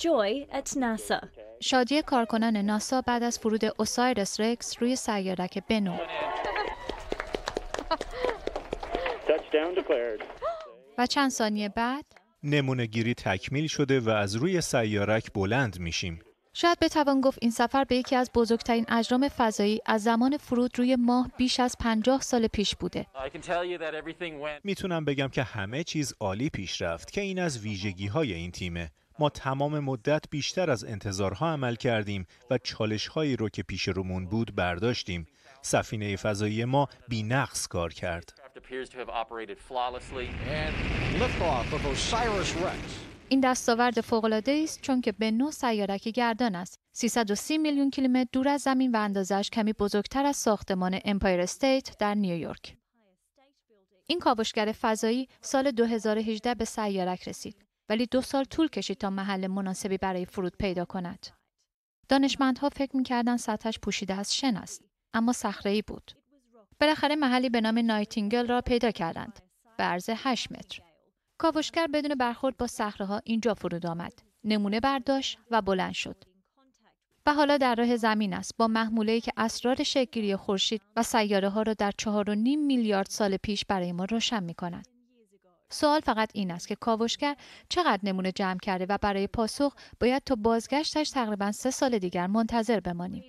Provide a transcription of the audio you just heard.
Joy at NASA. شادی کارکنان ناسا بعد از فرود اوسایرس رکس روی سیارک بنو. و چند ثانیه بعد نمونه گیری تکمیل شده و از روی سیارک بلند میشیم. شاید بتوان گفت این سفر به یکی از بزرگترین اجرام فضایی از زمان فرود روی ماه بیش از 50 سال پیش بوده. میتونم بگم که همه چیز عالی پیش رفت که این از ویژگی های این تیمه. ما تمام مدت بیشتر از انتظارها عمل کردیم و چالش هایی رو که پیش رومون بود برداشتیم. سفینه فضایی ما بی کار کرد. این دستاورد فوقلاده است چون که به نو سیارک گردان است. 330 میلیون کیلومتر دور از زمین و اندازش کمی بزرگتر از ساختمان امپایر استیت در نیویورک. این کاوشگر فضایی سال 2018 به سیارک رسید. ولی دو سال طول کشید تا محل مناسبی برای فرود پیدا کند. دانشمندها فکر میکردن سطحش پوشیده از شن است اما صخره ای بود. بالاخره محلی به نام نایتینگل را پیدا کردند به 8 متر. کاوشگر بدون برخورد با صخره ها اینجا فرود آمد. نمونه برداشت و بلند شد. و حالا در راه زمین است با محموله که اسرار شکل‌گیری خورشید و سیاره ها را در 4.5 میلیارد سال پیش برای ما روشن می سوال فقط این است که کاوشگر چقدر نمونه جمع کرده و برای پاسخ باید تا بازگشتش تقریبا سه سال دیگر منتظر بمانیم.